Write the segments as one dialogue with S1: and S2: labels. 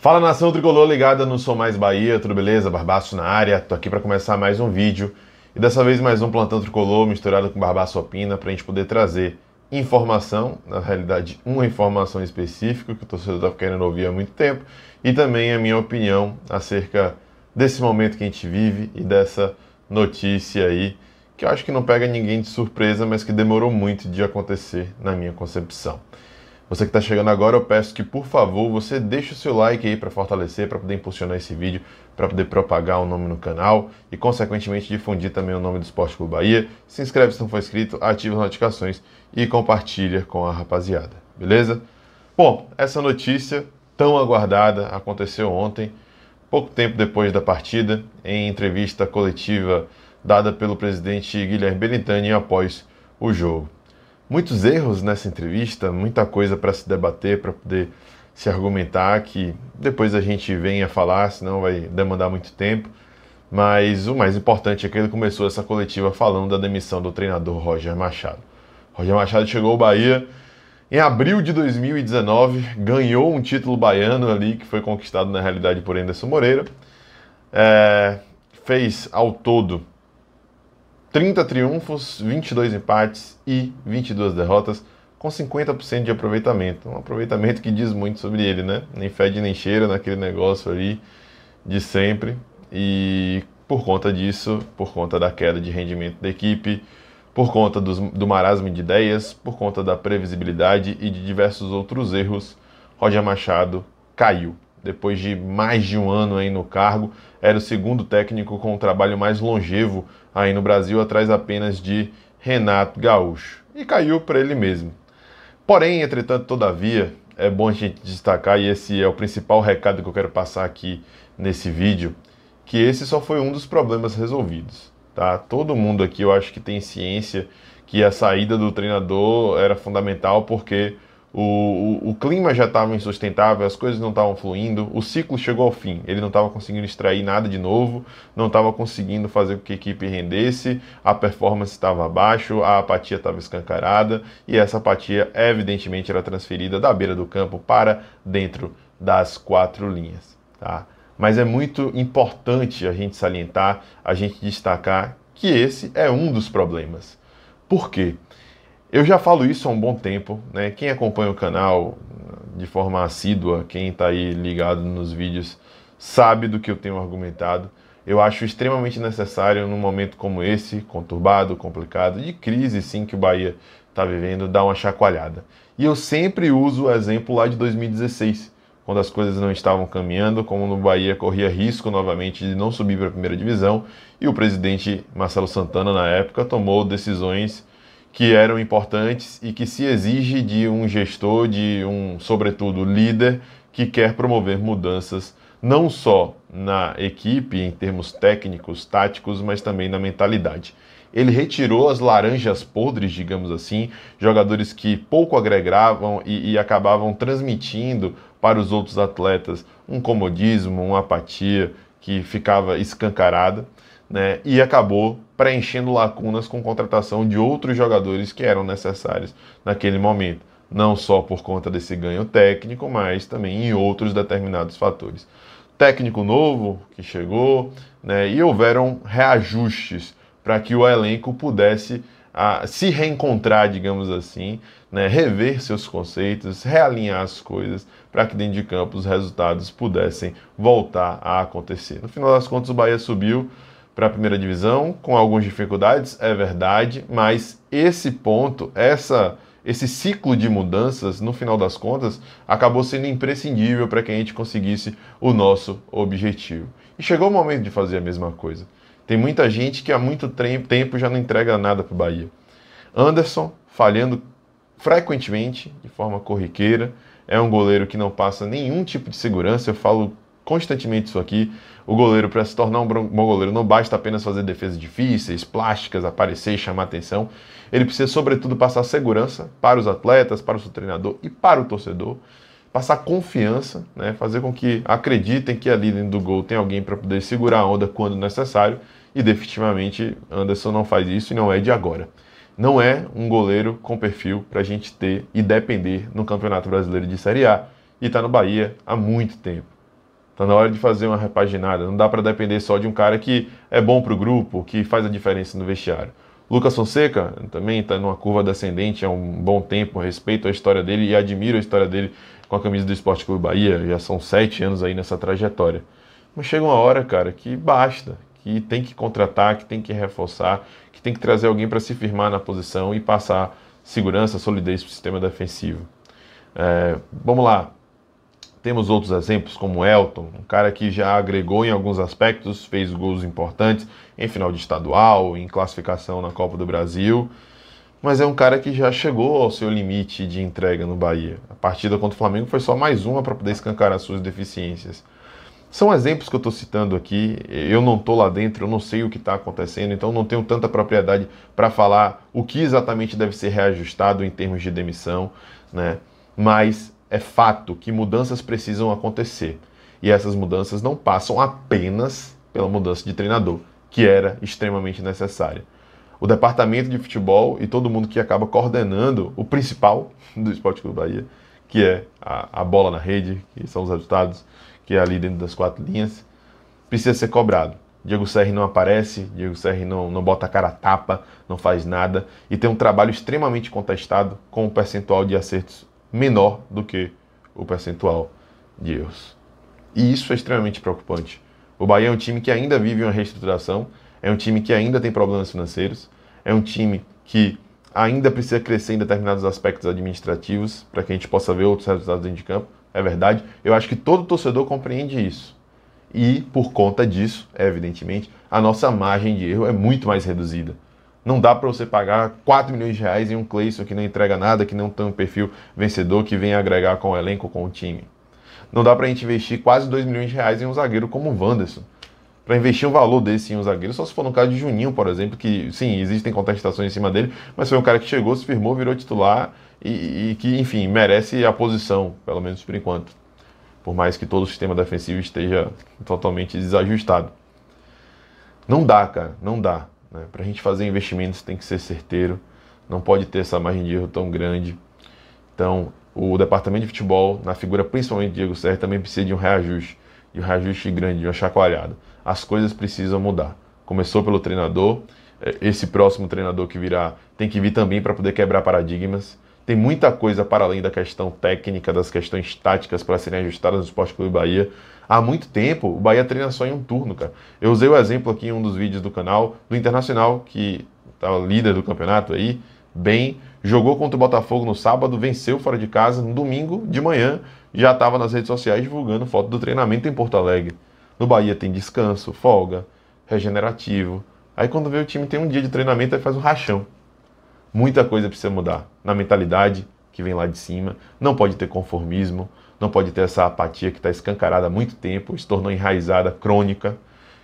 S1: Fala nação tricolor ligada no Sou Mais Bahia, tudo beleza? Barbaço na área, tô aqui para começar mais um vídeo e dessa vez mais um plantão tricolor misturado com Barbaço Opina para a gente poder trazer informação, na realidade uma informação específica que o torcedor tá querendo ouvir há muito tempo e também a minha opinião acerca desse momento que a gente vive e dessa notícia aí que eu acho que não pega ninguém de surpresa, mas que demorou muito de acontecer na minha concepção. Você que está chegando agora, eu peço que, por favor, você deixe o seu like aí para fortalecer, para poder impulsionar esse vídeo, para poder propagar o nome no canal e, consequentemente, difundir também o nome do Esporte Clube Bahia. Se inscreve se não for inscrito, ativa as notificações e compartilha com a rapaziada, beleza? Bom, essa notícia tão aguardada aconteceu ontem, pouco tempo depois da partida, em entrevista coletiva dada pelo presidente Guilherme Benitani após o jogo muitos erros nessa entrevista, muita coisa para se debater, para poder se argumentar, que depois a gente venha falar, senão vai demandar muito tempo. Mas o mais importante é que ele começou essa coletiva falando da demissão do treinador Roger Machado. Roger Machado chegou ao Bahia em abril de 2019, ganhou um título baiano ali, que foi conquistado na realidade por Anderson Moreira. É, fez ao todo 30 triunfos, 22 empates e 22 derrotas, com 50% de aproveitamento. Um aproveitamento que diz muito sobre ele, né? Nem fede nem cheira naquele negócio ali de sempre. E por conta disso, por conta da queda de rendimento da equipe, por conta dos, do marasmo de ideias, por conta da previsibilidade e de diversos outros erros, Roger Machado caiu depois de mais de um ano aí no cargo, era o segundo técnico com o trabalho mais longevo aí no Brasil, atrás apenas de Renato Gaúcho. E caiu para ele mesmo. Porém, entretanto, todavia, é bom a gente destacar, e esse é o principal recado que eu quero passar aqui nesse vídeo, que esse só foi um dos problemas resolvidos. Tá? Todo mundo aqui eu acho que tem ciência que a saída do treinador era fundamental porque o, o, clima já estava insustentável, as coisas não estavam fluindo, o ciclo chegou ao fim, ele não estava conseguindo extrair nada de novo, não estava conseguindo fazer com que a equipe rendesse, a performance estava abaixo, a apatia estava escancarada e essa apatia, evidentemente, era transferida da beira do campo para dentro das quatro linhas. Tá? Mas é muito importante a gente salientar, a gente destacar que esse é um dos problemas. Por quê? Eu já falo isso há um bom tempo, né? Quem acompanha o canal de forma assídua, quem está aí ligado nos vídeos, sabe do que eu tenho argumentado. Eu acho extremamente necessário, num momento como esse, conturbado, complicado, de crise sim que o Bahia está vivendo, dar uma chacoalhada. E eu sempre uso o exemplo lá de 2016, quando as coisas não estavam caminhando, como no Bahia corria risco novamente de não subir para a primeira divisão, e o presidente Marcelo Santana, na época, tomou decisões que eram importantes e que se exige de um gestor, de um, sobretudo, líder que quer promover mudanças não só na equipe, em termos técnicos, táticos, mas também na mentalidade. Ele retirou as laranjas podres, digamos assim, jogadores que pouco agregavam e, e acabavam transmitindo para os outros atletas um comodismo, uma apatia que ficava escancarada né, e acabou preenchendo lacunas com contratação de outros jogadores que eram necessários naquele momento, não só por conta desse ganho técnico, mas também em outros determinados fatores. Técnico novo que chegou, né, e houveram reajustes para que o elenco pudesse a, ah, se reencontrar, digamos assim, né, rever seus conceitos, realinhar as coisas, para que dentro de campo os resultados pudessem voltar a acontecer. No final das contas, o Bahia subiu para a primeira divisão, com algumas dificuldades, é verdade, mas esse ponto, essa, esse ciclo de mudanças, no final das contas, acabou sendo imprescindível para que a gente conseguisse o nosso objetivo. E chegou o momento de fazer a mesma coisa. Tem muita gente que há muito tempo já não entrega nada para o Bahia. Anderson, falhando frequentemente, de forma corriqueira, é um goleiro que não passa nenhum tipo de segurança. Eu falo constantemente isso aqui. O goleiro, para se tornar um bom goleiro, não basta apenas fazer defesas difíceis, plásticas, aparecer e chamar atenção. Ele precisa, sobretudo, passar segurança para os atletas, para o seu treinador e para o torcedor. Passar confiança, né? fazer com que acreditem que ali dentro do gol tem alguém para poder segurar a onda quando necessário. E definitivamente Anderson não faz isso e não é de agora. Não é um goleiro com perfil para a gente ter e depender no Campeonato Brasileiro de Série A. E está no Bahia há muito tempo. Tá na hora de fazer uma repaginada. Não dá para depender só de um cara que é bom para o grupo, que faz a diferença no vestiário. Lucas Fonseca também está numa curva descendente há um bom tempo. Respeito a história dele e admiro a história dele com a camisa do Esporte Clube Bahia. Já são sete anos aí nessa trajetória. Mas chega uma hora, cara, que basta, que tem que contratar, que tem que reforçar, que tem que trazer alguém para se firmar na posição e passar segurança, solidez para o sistema defensivo. É, vamos lá, temos outros exemplos como Elton, um cara que já agregou em alguns aspectos, fez gols importantes em final de estadual, em classificação na Copa do Brasil, mas é um cara que já chegou ao seu limite de entrega no Bahia. A partida contra o Flamengo foi só mais uma para poder escancarar suas deficiências. São exemplos que eu estou citando aqui. Eu não estou lá dentro, eu não sei o que está acontecendo, então não tenho tanta propriedade para falar o que exatamente deve ser reajustado em termos de demissão, né? Mas é fato que mudanças precisam acontecer. E essas mudanças não passam apenas pela mudança de treinador, que era extremamente necessária. O departamento de futebol e todo mundo que acaba coordenando o principal do Esporte Clube Bahia, que é a, a bola na rede, que são os resultados, que é ali dentro das quatro linhas, precisa ser cobrado. Diego Serri não aparece, Diego Serri não, não bota a cara a tapa, não faz nada e tem um trabalho extremamente contestado com um percentual de acertos menor do que o percentual de erros. E isso é extremamente preocupante. O Bahia é um time que ainda vive uma reestruturação, é um time que ainda tem problemas financeiros, é um time que ainda precisa crescer em determinados aspectos administrativos para que a gente possa ver outros resultados dentro de campo. É verdade. Eu acho que todo torcedor compreende isso. E, por conta disso, evidentemente, a nossa margem de erro é muito mais reduzida. Não dá para você pagar 4 milhões de reais em um Cleison que não entrega nada, que não tem um perfil vencedor, que vem agregar com o elenco, com o time. Não dá para a gente investir quase 2 milhões de reais em um zagueiro como o Wanderson. Para investir um valor desse em um zagueiro, só se for no caso de Juninho, por exemplo, que sim, existem contestações em cima dele, mas foi um cara que chegou, se firmou, virou titular e, e que, enfim, merece a posição, pelo menos por enquanto. Por mais que todo o sistema defensivo esteja totalmente desajustado. Não dá, cara, não dá. Né? Para a gente fazer investimentos tem que ser certeiro, não pode ter essa margem de erro tão grande. Então, o departamento de futebol, na figura principalmente de Diego Serra, também precisa de um reajuste, de um reajuste grande, de uma chacoalhada. As coisas precisam mudar. Começou pelo treinador, eh, esse próximo treinador que virá tem que vir também para poder quebrar paradigmas. Tem muita coisa para além da questão técnica, das questões táticas para serem ajustadas no Esporte Clube Bahia. Há muito tempo, o Bahia treina só em um turno, cara. Eu usei o exemplo aqui em um dos vídeos do canal do Internacional, que tá líder do campeonato aí, bem, jogou contra o Botafogo no sábado, venceu fora de casa, no domingo de manhã já estava nas redes sociais divulgando foto do treinamento em Porto Alegre. No Bahia tem descanso, folga, regenerativo. Aí quando vê o time tem um dia de treinamento, aí faz um rachão. Muita coisa precisa mudar na mentalidade que vem lá de cima. Não pode ter conformismo, não pode ter essa apatia que está escancarada há muito tempo, se tornou enraizada, crônica,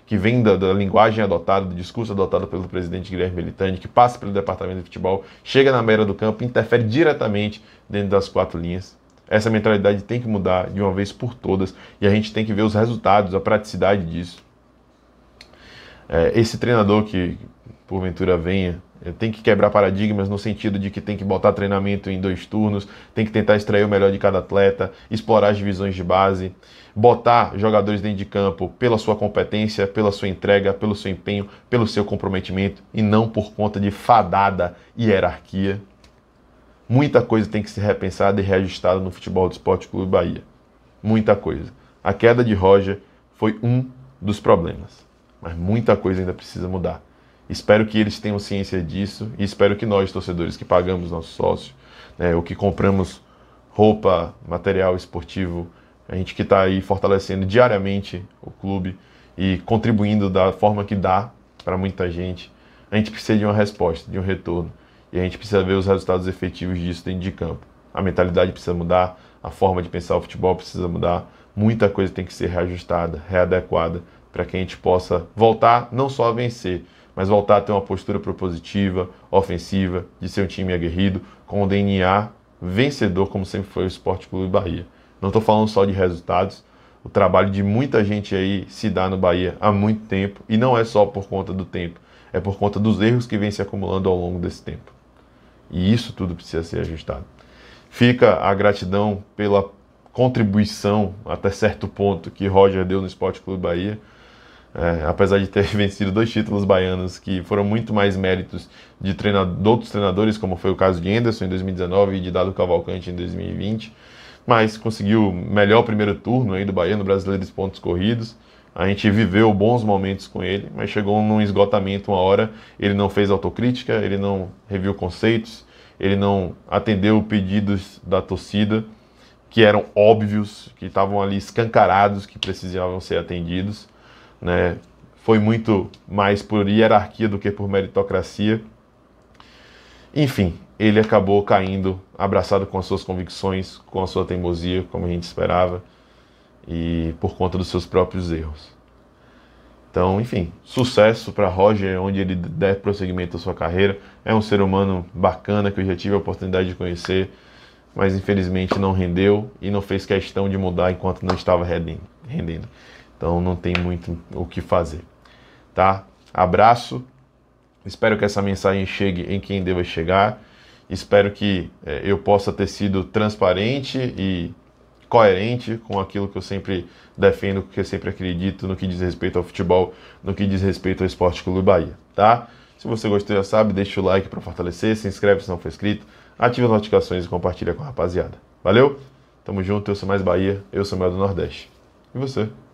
S1: que vem da, da, linguagem adotada, do discurso adotado pelo presidente Guilherme Militante, que passa pelo departamento de futebol, chega na beira do campo, interfere diretamente dentro das quatro linhas. Essa mentalidade tem que mudar de uma vez por todas e a gente tem que ver os resultados, a praticidade disso. É, esse treinador que porventura venha é, tem que quebrar paradigmas no sentido de que tem que botar treinamento em dois turnos, tem que tentar extrair o melhor de cada atleta, explorar as divisões de base, botar jogadores dentro de campo pela sua competência, pela sua entrega, pelo seu empenho, pelo seu comprometimento e não por conta de fadada hierarquia. Muita coisa tem que ser repensada e reajustada no futebol do Esporte Clube Bahia. Muita coisa. A queda de Roger foi um dos problemas, mas muita coisa ainda precisa mudar. Espero que eles tenham ciência disso e espero que nós, torcedores que pagamos nosso sócio, né, ou que compramos roupa, material esportivo, a gente que está aí fortalecendo diariamente o clube e contribuindo da forma que dá para muita gente, a gente precisa de uma resposta, de um retorno. E a gente precisa ver os resultados efetivos disso dentro de campo. A mentalidade precisa mudar, a forma de pensar o futebol precisa mudar, muita coisa tem que ser reajustada, readequada, para que a gente possa voltar não só a vencer, mas voltar a ter uma postura propositiva, ofensiva, de ser um time aguerrido, com o DNA vencedor, como sempre foi o Esporte Clube Bahia. Não estou falando só de resultados, o trabalho de muita gente aí se dá no Bahia há muito tempo, e não é só por conta do tempo, é por conta dos erros que vem se acumulando ao longo desse tempo. E isso tudo precisa ser ajustado. Fica a gratidão pela contribuição até certo ponto que Roger deu no Esporte Clube Bahia, é, apesar de ter vencido dois títulos baianos que foram muito mais méritos de, treinador, de outros treinadores, como foi o caso de Anderson em 2019 e de Dado Cavalcante em 2020, mas conseguiu melhor primeiro turno aí do Bahia no Brasileiro dos Pontos Corridos. A gente viveu bons momentos com ele, mas chegou num esgotamento uma hora. Ele não fez autocrítica, ele não reviu conceitos, ele não atendeu pedidos da torcida que eram óbvios, que estavam ali escancarados, que precisavam ser atendidos né, foi muito mais por hierarquia do que por meritocracia. Enfim, ele acabou caindo, abraçado com as suas convicções, com a sua teimosia, como a gente esperava, e por conta dos seus próprios erros. Então, enfim, sucesso para Roger, onde ele der prosseguimento à sua carreira. É um ser humano bacana que eu já tive a oportunidade de conhecer, mas infelizmente não rendeu e não fez questão de mudar enquanto não estava rendendo. Então não tem muito o que fazer, tá? Abraço. Espero que essa mensagem chegue em quem deva chegar. Espero que é, eu possa ter sido transparente e coerente com aquilo que eu sempre defendo, que eu sempre acredito no que diz respeito ao futebol, no que diz respeito ao Esporte Clube Bahia, tá? Se você gostou, já sabe, deixa o like para fortalecer, se inscreve se não for inscrito, ativa as notificações e compartilha com a rapaziada. Valeu? Tamo junto, eu sou mais Bahia, eu sou Mel do Nordeste. E você?